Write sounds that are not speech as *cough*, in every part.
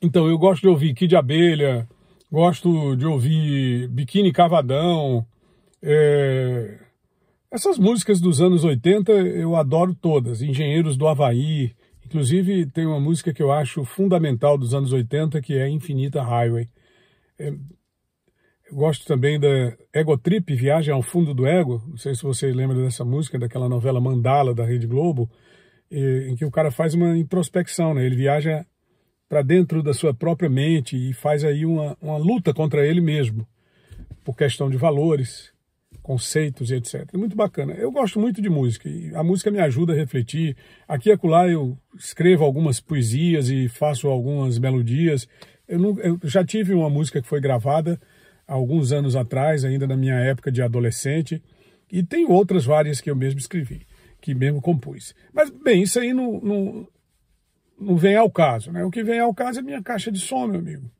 Então, eu gosto de ouvir Kid Abelha, gosto de ouvir Biquíni Cavadão, é... essas músicas dos anos 80 eu adoro todas, Engenheiros do Havaí, inclusive tem uma música que eu acho fundamental dos anos 80 que é Infinita Highway. É... Eu gosto também da Ego Trip, Viagem ao Fundo do Ego. Não sei se vocês lembram dessa música, daquela novela Mandala da Rede Globo, em que o cara faz uma introspecção, né? Ele viaja para dentro da sua própria mente e faz aí uma, uma luta contra ele mesmo, por questão de valores, conceitos e etc. É muito bacana. Eu gosto muito de música e a música me ajuda a refletir. Aqui e acolá eu escrevo algumas poesias e faço algumas melodias. Eu, não, eu já tive uma música que foi gravada há alguns anos atrás, ainda na minha época de adolescente, e tem outras várias que eu mesmo escrevi, que mesmo compus. Mas, bem, isso aí não, não não vem ao caso, né? O que vem ao caso é minha caixa de som, meu amigo.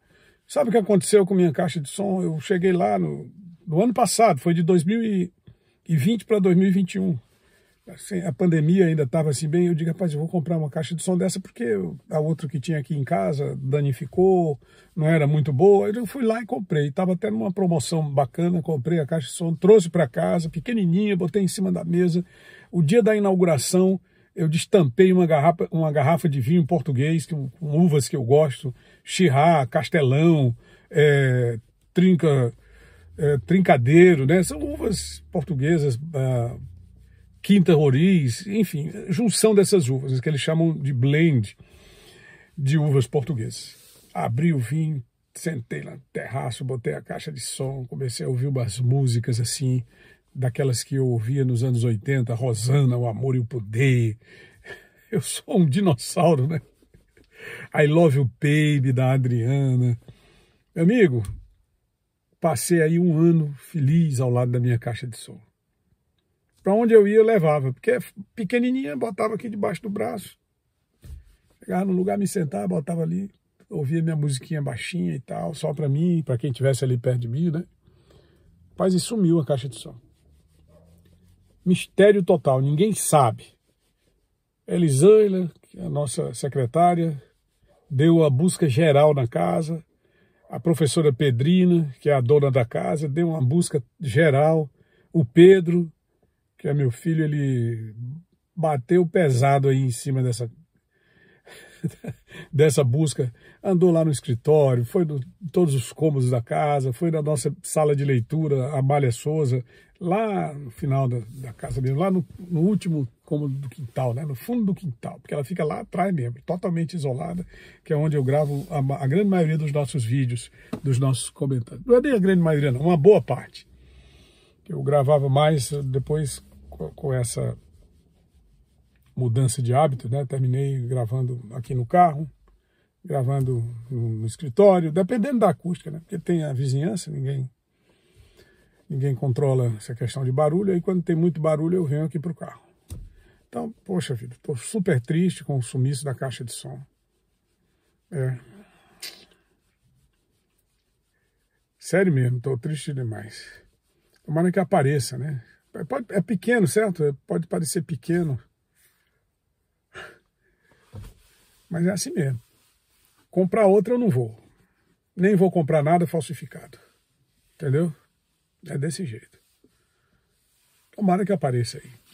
Sabe o que aconteceu com minha caixa de som? Eu cheguei lá no, no ano passado, foi de 2020 para 2021. Assim, a pandemia ainda estava assim bem, eu digo, rapaz, eu vou comprar uma caixa de som dessa porque a outra que tinha aqui em casa danificou, não era muito boa. Eu fui lá e comprei, estava até numa promoção bacana, comprei a caixa de som, trouxe para casa, pequenininha, botei em cima da mesa. O dia da inauguração, eu destampei uma garrafa, uma garrafa de vinho português que, com uvas que eu gosto, Chirá, Castelão, é, Trinca, é, Trincadeiro, né? São uvas portuguesas, ah, Quinta Roriz, enfim, junção dessas uvas, que eles chamam de blend de uvas portuguesas. Abri o vinho, sentei lá no terraço, botei a caixa de som, comecei a ouvir umas músicas assim, daquelas que eu ouvia nos anos 80, Rosana, o amor e o poder. *laughs* Eu sou um dinossauro, né? I Love You Baby, da Adriana. Meu amigo, passei aí um ano feliz ao lado da minha caixa de som. Para onde eu ia, eu levava, porque pequenininha, botava aqui debaixo do braço. Chegava no lugar, me sentava, botava ali, ouvia minha musiquinha baixinha e tal, só para mim, para quem estivesse ali perto de mim, né? Rapaz, e sumiu a caixa de som mistério total, ninguém sabe. Elisângela, é a nossa secretária, deu a busca geral na casa. A professora Pedrina, que é a dona da casa, deu uma busca geral. O Pedro, que é meu filho, ele bateu pesado aí em cima dessa *laughs* dessa busca, andou lá no escritório, foi em todos os cômodos da casa, foi na nossa sala de leitura, a Malha Souza, lá no final da, da casa mesmo, lá no, no, último cômodo do quintal, né, no fundo do quintal, porque ela fica lá atrás mesmo, totalmente isolada, que é onde eu gravo a, a grande maioria dos nossos vídeos, dos nossos comentários. Não é nem a grande maioria, não, uma boa parte. Eu gravava mais depois com, com essa mudança de hábito, né? Terminei gravando aqui no carro, gravando no, escritório, dependendo da acústica, né? Porque tem a vizinhança, ninguém ninguém controla essa questão de barulho, aí quando tem muito barulho eu venho aqui para o carro. Então, poxa vida, estou super triste com o sumiço da caixa de som. É. Sério mesmo, estou triste demais. Tomara que apareça, né? É pequeno, certo? Pode parecer pequeno, Mas é assim mesmo. Comprar outra eu não vou. Nem vou comprar nada falsificado. Entendeu? É desse jeito. Tomara que apareça aí.